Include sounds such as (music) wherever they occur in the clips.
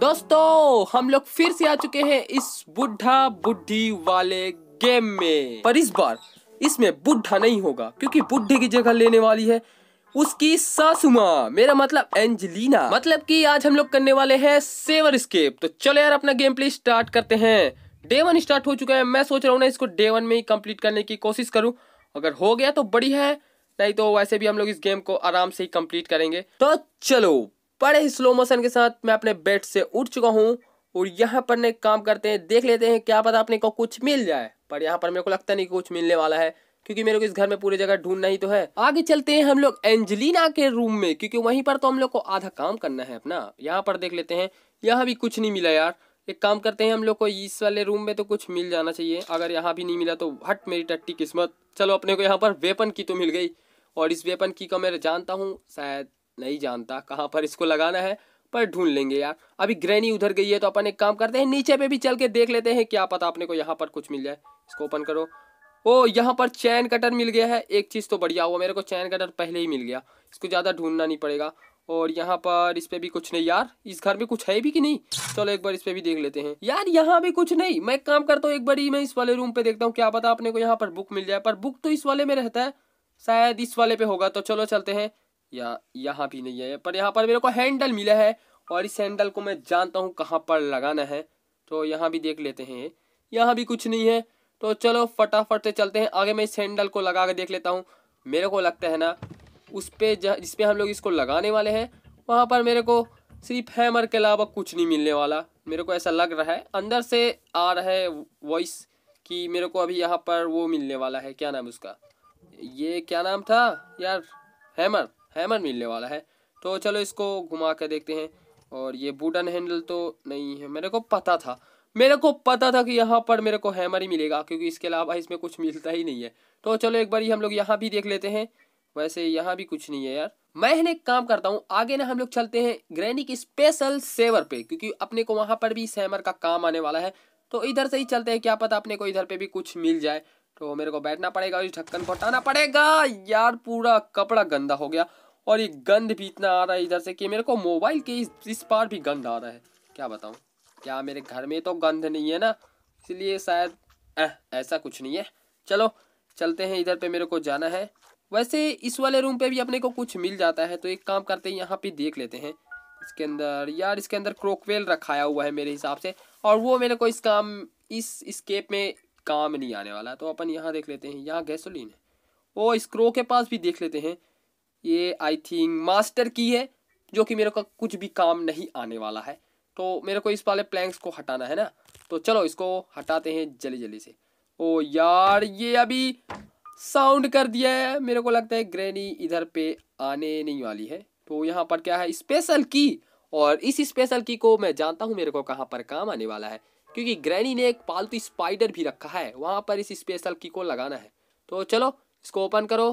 दोस्तों हम लोग फिर से आ चुके हैं इस बुढ़ा बुढ़ी वाले गेम में पर इस बार इसमें बुढ़ा नहीं होगा क्योंकि बुढ़े की जगह लेने वाली है उसकी सासुमा मेरा मतलब एंजलीना मतलब कि आज हम लोग करने वाले हैं सेवर स्केप तो चलो यार अपना गेम प्ले स्टार्ट करते हैं डे वन स्टार्ट हो चुका है मैं सोच रहा हूँ ना इसको डे वन में ही कंप्लीट करने की कोशिश करूँ अगर हो गया तो बड़ी है नहीं तो वैसे भी हम लोग इस गेम को आराम से ही कंप्लीट करेंगे तो चलो बड़े ही स्लो मोशन के साथ मैं अपने बेड से उठ चुका हूँ और यहाँ पर ने काम करते हैं देख लेते हैं क्या पता अपने को कुछ मिल जाए पर यहाँ पर मेरे को लगता नहीं कुछ मिलने वाला है क्योंकि मेरे को इस घर में पूरी जगह ढूंढना ही तो है आगे चलते हैं हम लोग एंजलिना के रूम में क्योंकि वहीं पर तो हम लोग को आधा काम करना है अपना यहाँ पर देख लेते हैं यहाँ भी कुछ नहीं मिला यार एक काम करते हैं हम लोग को इस वाले रूम में तो कुछ मिल जाना चाहिए अगर यहाँ भी नहीं मिला तो हट मेरी टट्टी किस्मत चलो अपने को यहाँ पर वेपन की तो मिल गई और इस वेपन की का मैं जानता हूँ शायद नहीं जानता कहाँ पर इसको लगाना है पर ढूंढ लेंगे यार अभी ग्रैनी उधर गई है तो अपन एक काम करते हैं नीचे पे भी चल के देख लेते हैं क्या पता अपने को यहाँ पर कुछ मिल जाए इसको ओपन करो ओ यहाँ पर चैन कटर मिल गया है एक चीज़ तो बढ़िया हुआ मेरे को चैन कटर पहले ही मिल गया इसको ज़्यादा ढूंढना नहीं पड़ेगा और यहाँ पर इस पे भी कुछ नहीं यार इस घर में कुछ है भी कि नहीं चलो एक बार इस पे भी देख लेते हैं यार यहाँ भी कुछ नहीं मैं एक काम करता हूँ एक बार ही मैं इस वाले रूम पे देखता हूँ क्या पता अपने को यहाँ पर बुक मिल जाए पर बुक तो इस वाले में रहता है शायद इस वाले पे होगा तो चलो चलते हैं या यहाँ भी नहीं है पर यहाँ पर मेरे को हैंडल मिला है और इस हैंडल को मैं जानता हूँ कहाँ पर लगाना है तो यहाँ भी देख लेते हैं यहाँ भी कुछ नहीं है तो चलो फटाफट से चलते हैं आगे मैं इस हैंडल को लगा के देख लेता हूँ मेरे को लगता है ना उस पर जिसपे हम लोग इसको लगाने वाले हैं वहाँ पर मेरे को सिर्फ हैमर के अलावा कुछ नहीं मिलने वाला मेरे को ऐसा लग रहा है अंदर से आ रहा है वॉइस कि मेरे को अभी यहाँ पर वो मिलने वाला है क्या नाम उसका ये क्या नाम था यार हैमर हैमर मिलने वाला है तो चलो इसको घुमा कर देखते हैं और ये बूटन हैंडल तो नहीं है मेरे को पता था मेरे को पता था कि यहाँ पर मेरे को हैमर ही मिलेगा क्योंकि इसके अलावा इसमें कुछ मिलता ही नहीं है तो चलो एक बार हम लोग यहाँ भी देख लेते हैं वैसे यहाँ भी कुछ नहीं है यार मैं एक काम करता हूँ आगे ना हम लोग चलते हैं ग्रैनी की स्पेशल सेवर पे क्योंकि अपने को वहाँ पर भी हैमर का काम आने वाला है तो इधर से ही चलते हैं क्या पता अपने को इधर पे भी कुछ मिल जाए तो मेरे को बैठना पड़ेगा और ढक्कन पटाना पड़ेगा यार पूरा कपड़ा गंदा हो गया और ये गंध भी इतना आ रहा है इधर से कि मेरे को मोबाइल के इस, इस पार भी गंध आ रहा है क्या बताऊँ क्या मेरे घर में तो गंध नहीं है ना इसलिए शायद ऐसा कुछ नहीं है चलो चलते हैं इधर पे मेरे को जाना है वैसे इस वाले रूम पे भी अपने को कुछ मिल जाता है तो एक काम करते हैं यहाँ पे देख लेते हैं इसके अंदर यार इसके अंदर क्रोकवेल रखाया हुआ है मेरे हिसाब से और वो मेरे को इस काम इस स्केप में काम नहीं आने वाला तो अपन यहाँ देख लेते हैं यहाँ गैसोलीन है वो इस क्रो के पास भी देख लेते हैं ये आई थिंक मास्टर की है जो कि मेरे को कुछ भी काम नहीं आने वाला है तो मेरे को इस वाले प्लैंक्स को हटाना है ना तो चलो इसको हटाते हैं जल्दी जल्दी से ओ यार ये अभी साउंड कर दिया है मेरे को लगता है ग्रैनी इधर पे आने नहीं वाली है तो यहाँ पर क्या है स्पेशल की और इस स्पेशल की को मैं जानता हूँ मेरे को कहाँ पर काम आने वाला है क्योंकि ग्रैनी ने एक पालतू स्पाइडर भी रखा है वहाँ पर इस स्पेशल की को लगाना है तो चलो इसको ओपन करो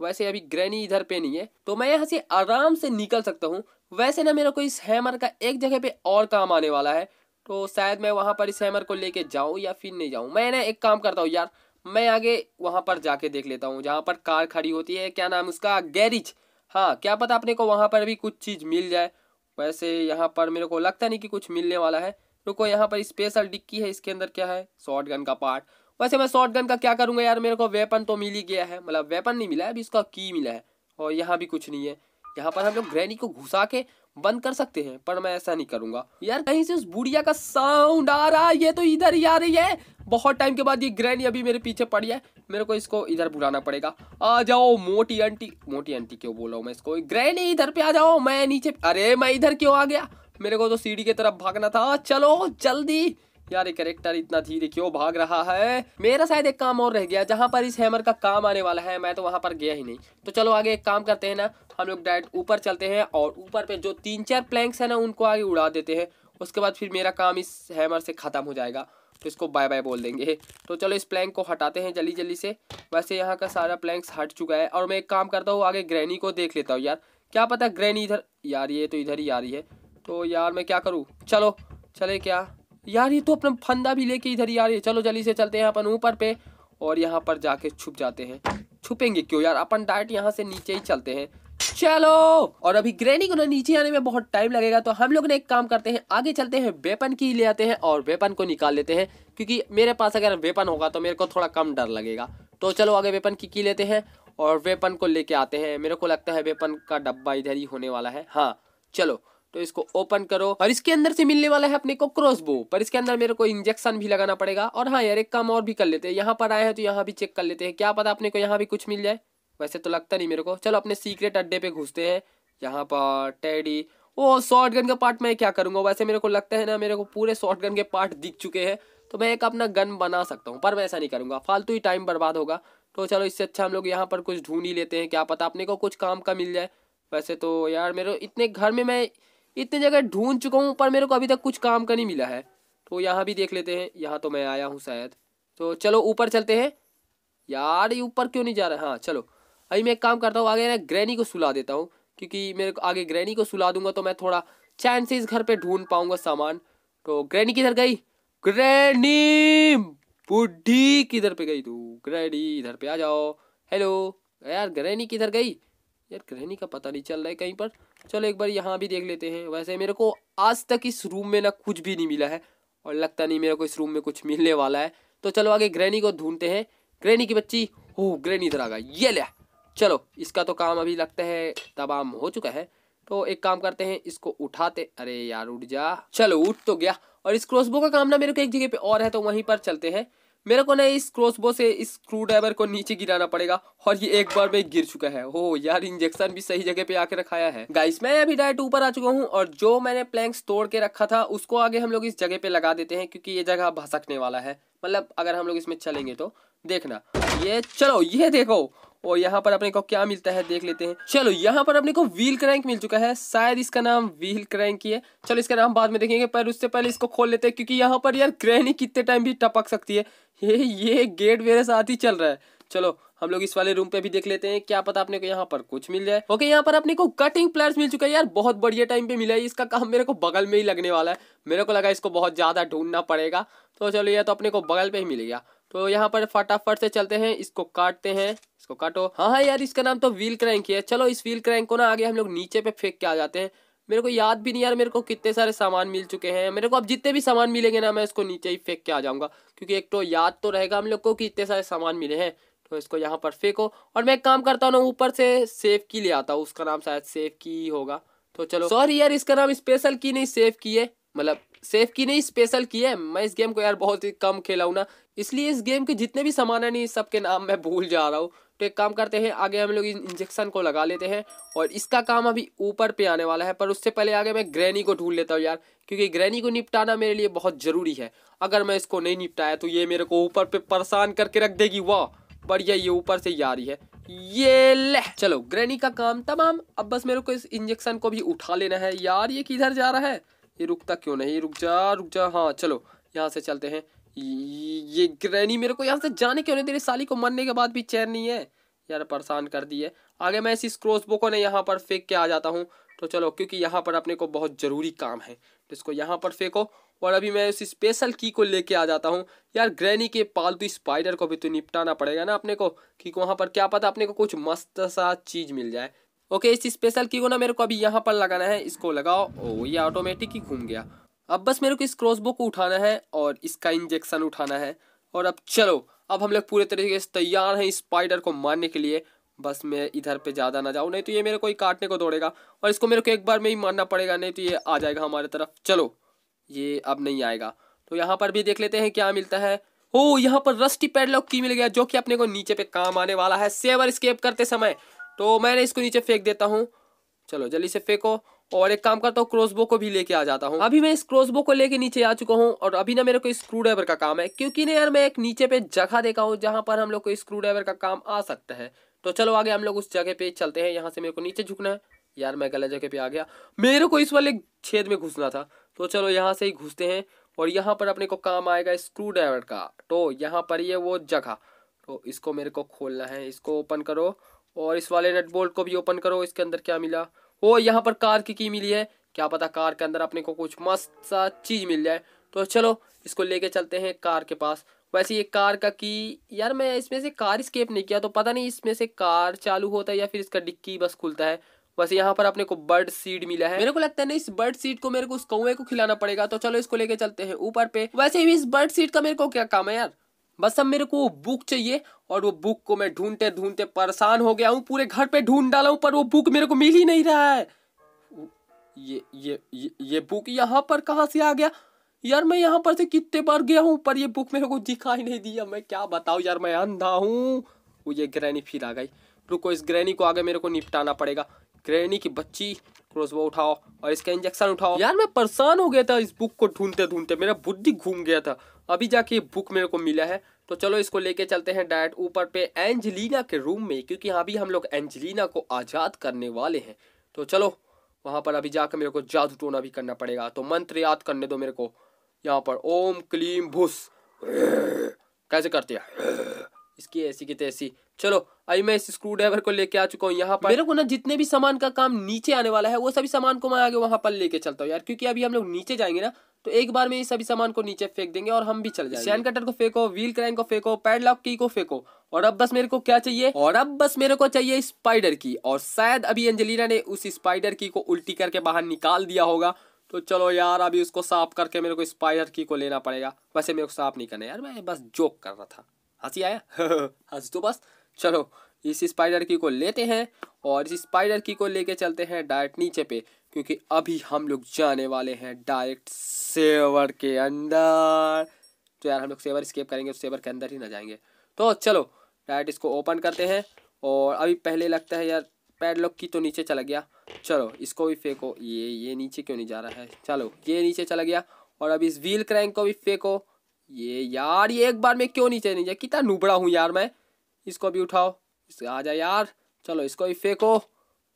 वैसे अभी ग्रैनी इधर पे नहीं है तो मैं यहाँ से आराम से निकल सकता हूँ वैसे ना मेरा कोई इस हैमर का एक जगह पे और काम आने वाला है तो शायद मैं वहाँ पर इस हैमर को लेके जाऊँ या फिर नहीं जाऊँ मैं ना एक काम करता हूँ यार मैं आगे वहाँ पर जाके देख लेता हूँ जहाँ पर कार खड़ी होती है क्या नाम उसका गैरिज हाँ क्या पता अपने को वहाँ पर भी कुछ चीज़ मिल जाए वैसे यहाँ पर मेरे को लगता नहीं कि कुछ मिलने वाला है रुको यहाँ पर स्पेशल डिक्की है इसके अंदर क्या है शॉर्ट गन का पार्ट वैसे मैं शॉर्ट गन का क्या करूँगा यार मेरे को वेपन तो मिल ही गया है मतलब वेपन नहीं मिला है अभी इसका की मिला है और यहाँ भी कुछ नहीं है यहाँ पर हम लोग ग्रैनी को घुसा के बंद कर सकते हैं पर मैं ऐसा नहीं करूंगा यार कहीं से उस बुढ़िया का साउंड आ रहा है ये तो इधर ही आ रही है बहुत टाइम के बाद ये ग्रैनी अभी मेरे पीछे पड़ी है मेरे को इसको इधर बुलाना पड़ेगा आ जाओ मोटी आंटी मोटी आंटी क्यों बोल रहा हूँ मैं इसको ग्रैनी इधर पे आ जाओ मैं नीचे अरे मैं इधर क्यों आ गया मेरे को तो सीढ़ी की तरफ भागना था चलो जल्दी यार ये करेक्टर इतना धीरे क्यों भाग रहा है मेरा शायद एक काम और रह गया जहाँ पर इस हैमर का काम आने वाला है मैं तो वहाँ पर गया ही नहीं तो चलो आगे एक काम करते हैं ना हम लोग डायरेक्ट ऊपर चलते हैं और ऊपर पे जो तीन चार प्लैंक्स हैं ना उनको आगे उड़ा देते हैं उसके बाद फिर मेरा काम इस हैमर से ख़त्म हो जाएगा तो इसको बाय बाय बोल देंगे तो चलो इस प्लैंक को हटाते हैं जल्दी जल्दी से वैसे यहाँ का सारा प्लैंक्स हट चुका है और मैं एक काम करता हूँ आगे ग्रैनी को देख लेता हूँ यार क्या पता ग्रैनी इधर यार ये तो इधर ही आ रही है तो यार मैं क्या करूँ चलो चले क्या यार ये तो अपना फंदा भी लेके इधर यार ये चलो जल्दी से चलते हैं अपन ऊपर पे और यहाँ पर जाके छुप जाते हैं छुपेंगे क्यों यार अपन डायरेक्ट यहाँ से नीचे ही चलते हैं चलो और अभी ग्रेनी को ना नीचे आने में बहुत टाइम लगेगा तो हम लोग ने एक काम करते हैं आगे चलते हैं वेपन की ले आते हैं और वेपन को निकाल लेते हैं क्योंकि मेरे पास अगर वेपन होगा तो मेरे को थोड़ा कम डर लगेगा तो चलो आगे वेपन की की लेते हैं और वेपन को लेके आते हैं मेरे को लगता है वेपन का डब्बा इधर ही होने वाला है हाँ चलो तो इसको ओपन करो और इसके अंदर से मिलने वाला है अपने को क्रॉसबो पर इसके अंदर मेरे को इंजेक्शन भी लगाना पड़ेगा और हाँ यार एक काम और भी कर लेते हैं यहाँ पर आए हैं तो यहाँ भी चेक कर लेते हैं क्या पता अपने को यहाँ भी कुछ मिल जाए वैसे तो लगता नहीं मेरे को चलो अपने सीक्रेट अड्डे पे घुसते हैं यहाँ पर टेडी ओ शॉर्ट गन का पार्ट मैं क्या करूँगा वैसे मेरे को लगता है ना मेरे को पूरे शॉर्ट गन के पार्ट दिख चुके हैं तो मैं एक अपना गन बना सकता हूँ पर मैं ऐसा नहीं करूँगा फालतू ही टाइम बर्बाद होगा तो चलो इससे अच्छा हम लोग यहाँ पर कुछ ढूंढ ही लेते हैं क्या पता अपने को कुछ काम का मिल जाए वैसे तो यार मेरे इतने घर में मैं इतने जगह ढूंढ चुका हूँ पर मेरे को अभी तक कुछ काम का नहीं मिला है तो यहाँ भी देख लेते हैं यहाँ तो मैं आया हूँ शायद तो चलो ऊपर चलते हैं यार ये ऊपर क्यों नहीं जा रहा हाँ चलो अभी मैं एक काम करता हूँ आगे ना ग्रैनी को सुला देता हूँ क्योंकि मेरे को आगे ग्रैनी को सुला दूंगा तो मैं थोड़ा चैन से इस घर पे ढूंढ पाऊंगा सामान तो ग्रैनी किधर गई ग्रैनी बुढ़ी किधर पे गई तू ग्रैनी इधर पे आ जाओ हेलो यार ग्रैनी किधर गई यार ग्रैनी का पता नहीं चल रहा है कहीं पर चलो एक बार यहाँ भी देख लेते हैं वैसे मेरे को आज तक इस रूम में ना कुछ भी नहीं मिला है और लगता नहीं मेरे को इस रूम में कुछ मिलने वाला है तो चलो आगे ग्रैनी को ढूंढते हैं ग्रैनी की बच्ची हो ग्रैनी इधर आ गई ये ले चलो इसका तो काम अभी लगता है तमाम हो चुका है तो एक काम करते हैं इसको उठाते अरे यार उठ जा चलो उठ तो गया और इस क्रॉसबो का काम ना मेरे को एक जगह पे और है तो वहीं पर चलते हैं मेरे को ना इस क्रोसबो से इस स्क्रू ड्राइवर को नीचे गिराना पड़ेगा और ये एक बार में गिर चुका है हो यार इंजेक्शन भी सही जगह पे आके रखाया है गाइस मैं अभी डायरेक्ट ऊपर आ चुका हूँ और जो मैंने प्लैंक्स तोड़ के रखा था उसको आगे हम लोग इस जगह पे लगा देते हैं क्योंकि ये जगह भसकने वाला है मतलब अगर हम लोग इसमें चलेंगे तो देखना ये चलो ये देखो और यहाँ पर अपने को क्या मिलता है देख लेते हैं चलो यहाँ पर अपने को व्हील क्रैंक मिल चुका है शायद इसका नाम व्हील क्रैंक ही है चलो इसका नाम बाद में देखेंगे पर उससे पहले इसको खोल लेते हैं क्योंकि यहाँ पर यार ग्रहणी कितने टाइम भी टपक सकती है ये ये गेट मेरे साथ ही चल रहा है चलो हम लोग इस वाले रूम पे भी देख लेते हैं क्या पता अपने को यहाँ पर कुछ मिल जाए ओके यहाँ पर अपने को कटिंग प्लेयर्स मिल चुका है यार बहुत बढ़िया टाइम पे मिला है इसका काम मेरे को बगल में ही लगने वाला है मेरे को लगा इसको बहुत ज़्यादा ढूंढना पड़ेगा तो चलो ये तो अपने को बगल पे ही मिल गया तो यहाँ पर फटाफट से चलते हैं इसको काटते हैं इसको काटो हाँ हाँ यार इसका नाम तो व्हील क्रैंक ही है चलो इस व्हील क्रैंक को ना आगे हम लोग नीचे पे फेंक के आ जाते हैं मेरे को याद भी नहीं यार मेरे को कितने सारे सामान मिल चुके हैं मेरे को अब जितने भी सामान मिलेंगे ना मैं इसको नीचे ही फेंक के आ जाऊंगा क्योंकि एक तो याद तो रहेगा हम लोग को कि इतने सारे सामान मिले हैं तो इसको यहाँ पर फेंको और मैं एक काम करता हूँ ना ऊपर से सेफ की ले आता हूँ उसका नाम शायद सेफ की होगा तो चलो सॉरी यार इसका नाम स्पेशल की नहीं सेफ की है मतलब सेफ की नहीं स्पेशल की है मैं इस गेम को यार बहुत ही कम खेला हूँ ना इसलिए इस गेम के जितने भी सामान है नहीं सबके नाम मैं भूल जा रहा हूँ तो एक काम करते हैं आगे हम लोग इंजेक्शन को लगा लेते हैं और इसका काम अभी ऊपर पे आने वाला है पर उससे पहले आगे मैं ग्रैनी को ढूंढ लेता हूँ यार क्योंकि ग्रैनी को निपटाना मेरे लिए बहुत ज़रूरी है अगर मैं इसको नहीं निपटाया तो ये मेरे को ऊपर पे परेशान करके रख देगी वाह बढ़िया ये ऊपर से ही आ रही है ये ले चलो ग्रैनी का काम तमाम अब बस मेरे को इस इंजेक्शन को भी उठा लेना है यार ये किधर जा रहा है ये रुकता क्यों नहीं रुक जा रुक जा हाँ चलो यहाँ से चलते हैं ये ग्रैनी मेरे को यहाँ से जाने क्यों नहीं दे साली को मरने के बाद भी चैन नहीं है यार परेशान कर दी है आगे मैं इसी क्रोसबो को ना यहाँ पर फेंक के आ जाता हूँ तो चलो क्योंकि यहाँ पर अपने को बहुत ज़रूरी काम है तो इसको यहाँ पर फेंको और अभी मैं उस स्पेशल की को लेके आ जाता हूँ यार ग्रैनी के पालतू स्पाइडर को भी तो निपटाना पड़ेगा ना अपने को क्योंकि वहाँ पर क्या पता अपने को कुछ मस्त सा चीज़ मिल जाए ओके इस स्पेशल की को ना मेरे को अभी यहाँ पर लगाना है इसको लगाओ ओ ये ऑटोमेटिक ही घूम गया अब बस मेरे को इस क्रॉसबो को उठाना है और इसका इंजेक्शन उठाना है और अब चलो अब हम लोग पूरे तरीके से तैयार हैं स्पाइडर को मारने के लिए बस मैं इधर पे ज़्यादा ना जाऊँ नहीं तो ये मेरे को ही काटने को दौड़ेगा और इसको मेरे को एक बार में ही मारना पड़ेगा नहीं तो ये आ जाएगा हमारे तरफ चलो ये अब नहीं आएगा तो यहाँ पर भी देख लेते हैं क्या मिलता है हो यहाँ पर रस्टी पैडलॉक की मिल गया जो कि अपने को नीचे पे काम आने वाला है सेवर स्केप करते समय तो मैंने इसको नीचे फेंक देता हूँ चलो जल्दी से फेंको और एक काम करता हूँ क्रॉसबो को भी लेके आ जाता हूँ अभी मैं इस क्रॉसबो को लेके नीचे आ चुका हूँ और अभी ना मेरे को स्क्रू ड्राइवर का काम है क्योंकि ना यार मैं एक नीचे पे जगह देखा हूँ जहाँ पर हम लोग को स्क्रू ड्राइवर का काम आ सकता है तो चलो आगे हम लोग उस जगह पे चलते हैं यहाँ से मेरे को नीचे झुकना है यार मैं गलत जगह पे आ गया मेरे को इस वाले छेद में घुसना था तो चलो यहाँ से ही घुसते हैं और यहाँ पर अपने को काम आएगा स्क्रू ड्राइवर का तो यहाँ पर ये वो जगह तो इसको मेरे को खोलना है इसको ओपन करो और इस वाले नट बोल्ट को भी ओपन करो इसके अंदर क्या मिला ओ यहाँ पर कार की की मिली है क्या पता कार के अंदर अपने को कुछ मस्त सा चीज़ मिल जाए तो चलो इसको लेके चलते हैं कार के पास वैसे ये कार का की यार मैं इसमें से कार स्केप नहीं किया तो पता नहीं इसमें से कार चालू होता है या फिर इसका डिक्की बस खुलता है वैसे यहाँ पर अपने को बर्ड सीड मिला है मेरे को लगता है ना इस बर्ड सीड को मेरे को उस कौए को खिलाना पड़ेगा तो चलो इसको लेके चलते हैं ऊपर पे वैसे भी इस बर्ड सीड का मेरे को क्या काम है यार बस अब मेरे को वो बुक चाहिए और वो बुक को मैं ढूंढते ढूंढते परेशान हो गया हूँ पूरे घर पे ढूंढ डाला हूँ पर वो बुक मेरे को मिल ही नहीं रहा है ये ये ये, ये बुक यहाँ पर कहाँ से आ गया यार मैं यहाँ पर से कितने बार गया हूँ पर ये बुक मेरे को दिखाई नहीं दिया मैं क्या बताऊँ यार मैं अंधा हूँ वो ये ग्रैनी फिर आ गई रुको इस ग्रैनी को आगे मेरे को निपटाना पड़ेगा ग्रैनी की बच्ची क्रोसबो उठाओ और इसका इंजेक्शन उठाओ यार मैं परेशान हो गया था इस बुक को ढूंढते ढूंढते मेरा बुद्धि घूम गया था अभी जाके ये बुक मेरे को मिला है तो चलो इसको लेके चलते हैं डायरेक्ट ऊपर पे एंजलिना के रूम में क्योंकि यहाँ भी हम लोग एंजलिना को आज़ाद करने वाले हैं तो चलो वहाँ पर अभी जाकर मेरे को जादू टोना भी करना पड़ेगा तो मंत्र याद करने दो मेरे को यहाँ पर ओम क्लीम भूस कैसे करते हैं इसकी ऐसी की तैसी चलो अभी मैं इस स्क्रू ड्राइवर को लेके आ चुका हूँ यहाँ पर मेरे को ना जितने भी सामान का काम नीचे आने वाला है वो सभी सामान को मैं आगे वहां पर लेके चलता हूँ यार क्योंकि अभी हम लोग नीचे जाएंगे ना तो एक बार में ये सभी सामान को नीचे फेंक देंगे और हम भी चल जाएंगे सैन कटर को फेंको व्हील क्रैंक को फेंको पैडलॉक की को फेंको और अब बस मेरे को क्या चाहिए और अब बस मेरे को चाहिए स्पाइडर की और शायद अभी अंजलिना ने उस स्पाइडर की को उल्टी करके बाहर निकाल दिया होगा तो चलो यार अभी उसको साफ करके मेरे को स्पाइडर की को लेना पड़ेगा वैसे मेरे को साफ नहीं करना यार मैं बस जोक कर रहा था हंसी आया (laughs) हंस तो बस चलो इस स्पाइडर की को लेते हैं और इस स्पाइडर की को लेके चलते हैं डायरेक्ट नीचे पे क्योंकि अभी हम लोग जाने वाले हैं डायरेक्ट सेवर के अंदर तो यार हम लोग सेवर स्केप करेंगे तो सेवर के अंदर ही ना जाएंगे तो चलो डायरेक्ट इसको ओपन करते हैं और अभी पहले लगता है यार पैडलॉक की तो नीचे चला गया चलो इसको भी फेंको ये ये नीचे क्यों नहीं जा रहा है चलो ये नीचे चला गया और अब इस व्हील क्रैंक को भी फेंको ये यार ये एक बार में क्यों नीचे नहीं जाए कितना नुबड़ा हूँ यार मैं इसको भी उठाओ इसको आ जाए यार चलो इसको भी फेंको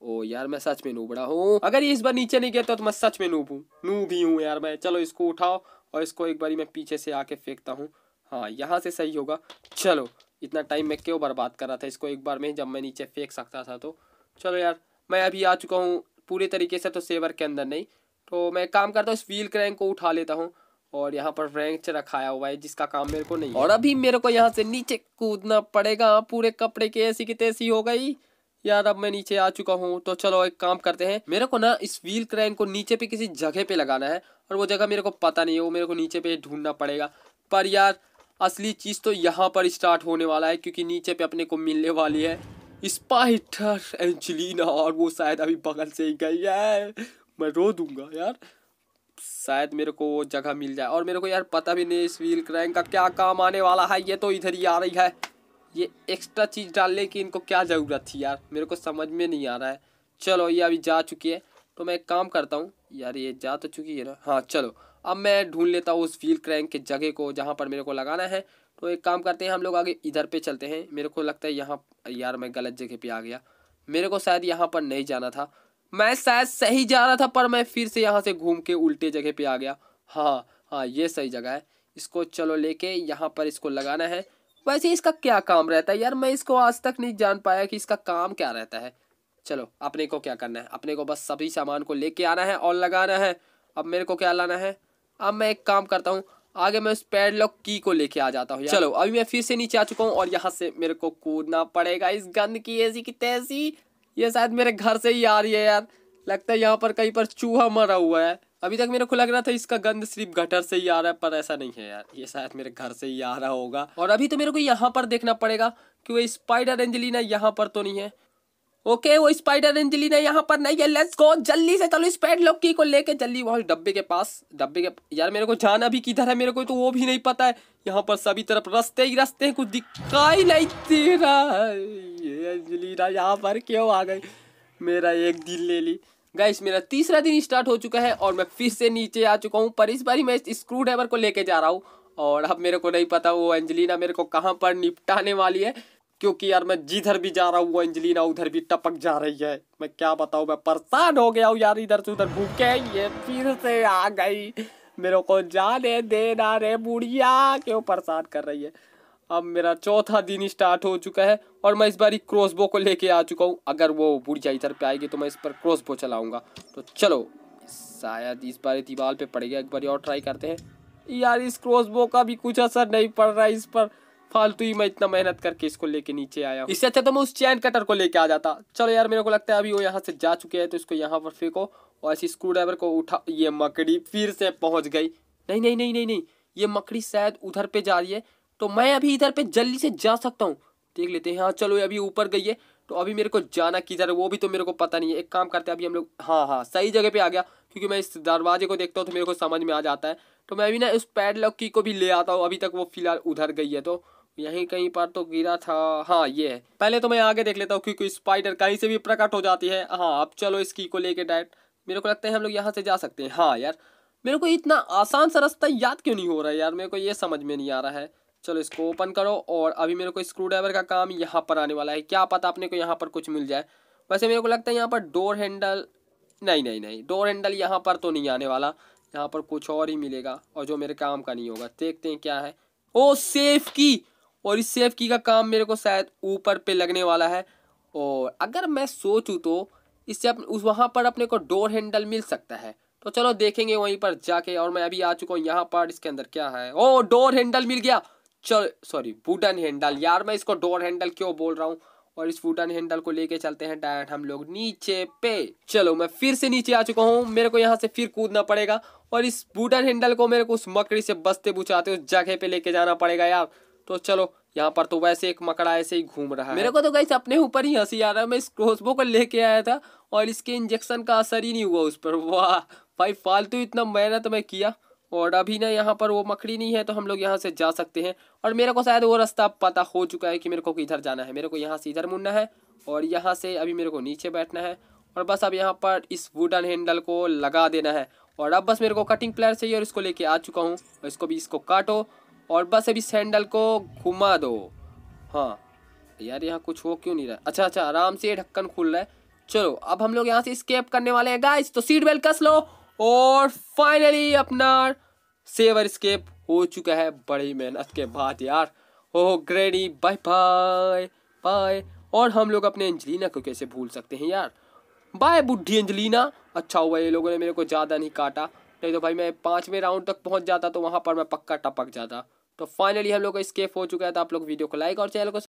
ओ यार मैं सच में नूबड़ा हूँ अगर ये इस बार नीचे नहीं गया तो, तो मैं सच में नूबू नू नूब ही हूँ यार मैं चलो इसको उठाओ और इसको एक बारी मैं पीछे से आके फेंकता हूँ हाँ यहाँ से सही होगा चलो इतना टाइम मैं क्यों बर्बाद कर रहा था इसको एक बार में जब मैं नीचे फेंक सकता था तो चलो यार मैं अभी आ चुका हूँ पूरे तरीके से तो सेवर के अंदर नहीं तो मैं काम करता हूँ इस व्हील क्रैंक को उठा लेता हूँ और यहाँ पर रेंच रखाया हुआ है जिसका काम मेरे को नहीं और अभी मेरे को यहाँ से नीचे कूदना पड़ेगा पूरे कपड़े की ऐसी की तैसी हो गई यार अब मैं नीचे आ चुका हूँ तो चलो एक काम करते हैं मेरे को ना इस व्हील क्रैन को नीचे पे किसी जगह पे लगाना है और वो जगह मेरे को पता नहीं है वो मेरे को नीचे पे ढूंढना पड़ेगा पर यार असली चीज़ तो यहाँ पर स्टार्ट होने वाला है क्योंकि नीचे पे अपने को मिलने वाली है स्पाइटर एंजलिना और वो शायद अभी बगल से ही गई है मैं रो दूंगा यार शायद मेरे को वो जगह मिल जाए और मेरे को यार पता भी नहीं इस व्हील क्रैंक का क्या काम आने वाला है ये तो इधर ही आ रही है ये एक्स्ट्रा चीज़ डालने की इनको क्या ज़रूरत थी यार मेरे को समझ में नहीं आ रहा है चलो ये अभी जा चुकी है तो मैं एक काम करता हूँ यार ये जा तो चुकी है ना हाँ चलो अब मैं ढूंढ लेता हूँ उस व्हील क्रैंक के जगह को जहाँ पर मेरे को लगाना है तो एक काम करते हैं हम लोग आगे इधर पे चलते हैं मेरे को लगता है यहाँ यार मैं गलत जगह पे आ गया मेरे को शायद यहाँ पर नहीं जाना था मैं शायद सही जा रहा था पर मैं फिर से यहाँ से घूम के उल्टे जगह पे आ गया हाँ हाँ ये सही जगह है इसको चलो लेके यहाँ पर इसको लगाना है वैसे इसका क्या काम रहता है यार मैं इसको आज तक नहीं जान पाया कि इसका काम क्या रहता है चलो अपने को क्या करना है अपने को बस सभी सामान को लेके आना है और लगाना है अब मेरे को क्या लाना है अब मैं एक काम करता हूँ आगे मैं उस पैडलॉक की को लेके आ जाता हूँ चलो अभी मैं फिर से नीचे आ चुका हूँ और यहाँ से मेरे को कूदना पड़ेगा इस गंद की ऐसी की तेजी ये शायद मेरे घर से ही आ रही है यार लगता है यहाँ पर कहीं पर चूहा मरा हुआ है अभी तक मेरे को लग रहा था इसका गंध सिर्फ गटर से ही आ रहा है पर ऐसा नहीं है यार ये शायद मेरे घर से ही आ रहा होगा और अभी तो मेरे को यहाँ पर देखना पड़ेगा कि वो स्पाइडर एंजलिना यहाँ पर तो नहीं है ओके वो स्पाइडर एंजलिना यहाँ पर नहीं है लेट्स गो जल्दी से चलो स्पैड लोकी को लेके जल्दी वहाँ डब्बे के पास डब्बे के यार मेरे को जाना भी किधर है मेरे को तो वो भी नहीं पता है यहाँ पर सभी तरफ रस्ते ही रस्ते हैं कुछ दिखाई नहीं दे रहा ये एंजलिना यहाँ पर क्यों आ गई मेरा एक दिन ले ली गाइस मेरा तीसरा दिन स्टार्ट हो चुका है और मैं फिर से नीचे आ चुका हूँ पर इस बार मैं स्क्रू ड्राइवर को लेके जा रहा हूँ और अब मेरे को नहीं पता वो एंजलिना मेरे को कहाँ पर निपटाने वाली है क्योंकि यार मैं जिधर भी जा रहा हूँ वो अंजलिना उधर भी टपक जा रही है मैं क्या बताऊँ मैं परेशान हो गया हूँ यार इधर से उधर भूखे ये फिर से आ गई मेरे को जाने देना रे बुढ़िया क्यों परेशान कर रही है अब मेरा चौथा दिन स्टार्ट हो चुका है और मैं इस बार क्रॉसबो को लेके आ चुका हूँ अगर वो बुढ़िया इधर पे आएगी तो मैं इस पर क्रॉसबो चलाऊंगा तो चलो शायद इस बार दीवार पे पड़ेगा एक बार और ट्राई करते हैं यार इस क्रॉसबो का भी कुछ असर नहीं पड़ रहा है इस पर फालतू ही मैं इतना मेहनत करके इसको लेके नीचे आया हूँ इससे अच्छा तो मैं उस चैन कटर को लेके आ जाता चलो यार मेरे को लगता है अभी वो यहाँ से जा चुके हैं तो इसको यहाँ पर फेंको और ऐसी स्क्रू ड्राइवर को उठा ये मकड़ी फिर से पहुँच गई नहीं नहीं नहीं नहीं नहीं ये मकड़ी शायद उधर पे जा रही है तो मैं अभी इधर पे जल्दी से जा सकता हूँ देख लेते हैं हाँ चलो अभी ऊपर गई है तो अभी मेरे को जाना किधर है वो भी तो मेरे को पता नहीं है एक काम करते हैं अभी हम लोग हाँ हाँ सही जगह पे आ गया क्योंकि मैं इस दरवाजे को देखता हूँ तो मेरे को समझ में आ जाता है तो मैं अभी ना उस पैडलॉक की को भी ले आता हूँ अभी तक वो फिलहाल उधर गई है तो यहीं कहीं पर तो गिरा था हाँ ये है पहले तो मैं आगे देख लेता हूँ क्योंकि स्पाइडर कहीं से भी प्रकट हो जाती है हाँ अब चलो इस की को लेके डायरेक्ट मेरे को लगता है हम लोग यहाँ से जा सकते हैं हाँ यार मेरे को इतना आसान सा रास्ता याद क्यों नहीं हो रहा है यार मेरे को ये समझ में नहीं आ रहा है चलो इसको ओपन करो और अभी मेरे को स्क्रू ड्राइवर का काम यहाँ पर आने वाला है क्या पता अपने को यहाँ पर कुछ मिल जाए वैसे मेरे को लगता है यहाँ पर डोर हैंडल नहीं नहीं नहीं डोर हैंडल यहाँ पर तो नहीं आने वाला यहाँ पर कुछ और ही मिलेगा और जो मेरे काम का नहीं होगा देखते हैं क्या है ओ सेफ की और इस सेफ की का काम मेरे को शायद ऊपर पे लगने वाला है और अगर मैं सोचूँ तो इससे अप उस वहाँ पर अपने को डोर हैंडल मिल सकता है तो चलो देखेंगे वहीं पर जाके और मैं अभी आ चुका हूँ यहाँ पर इसके अंदर क्या है ओ डोर हैंडल मिल गया चल सॉरी वुडन हैंडल यार मैं इसको डोर हैंडल क्यों बोल रहा हूँ और इस वुडन हैंडल को लेके चलते हैं डायरेक्ट हम लोग नीचे पे चलो मैं फिर से नीचे आ चुका हूँ मेरे को यहाँ से फिर कूदना पड़ेगा और इस वुडन हैंडल को मेरे को उस मकड़ी से बसते बुझाते उस जगह पे लेके जाना पड़ेगा यार तो चलो यहाँ पर तो वैसे एक मकड़ा ऐसे ही घूम रहा है मेरे को तो गई अपने ऊपर ही हंसी आ रहा है मैं इस क्रोसबो को लेके आया था और इसके इंजेक्शन का असर ही नहीं हुआ उस पर वाह भाई फालतू इतना मेहनत मैं किया और अभी ना यहाँ पर वो मकड़ी नहीं है तो हम लोग यहाँ से जा सकते हैं और मेरे को शायद वो रास्ता पता हो चुका है कि मेरे को किधर जाना है मेरे को यहाँ से इधर मुड़ना है और यहाँ से अभी मेरे को नीचे बैठना है और बस अब यहाँ पर इस वुडन हैंडल को लगा देना है और अब बस मेरे को कटिंग प्लेयर चाहिए और इसको लेके आ चुका हूँ इसको भी इसको काटो और बस अभी सैंडल को घुमा दो हाँ यार यहाँ कुछ हो क्यों नहीं रहा अच्छा अच्छा आराम से ये ढक्कन खुल रहा है चलो अब हम लोग यहाँ से स्केप करने वाले हैं गाइस तो सीट बेल्ट कस लो और फाइनली अपना सेवर स्केप हो चुका है बड़ी मेहनत के बाद यार ओ ग्रेडी बाय बाय बाय और हम लोग अपने अंजलिना को कैसे भूल सकते हैं यार बाय बुढ़ी अंजलिना अच्छा हुआ ये लोगों ने मेरे को ज़्यादा नहीं काटा नहीं तो भाई मैं पाँचवें राउंड तक पहुँच जाता तो वहाँ पर मैं पक्का टपक जाता तो फाइनली हम लोग का स्केप हो चुका है तो आप लोग वीडियो को लाइक और चैनल को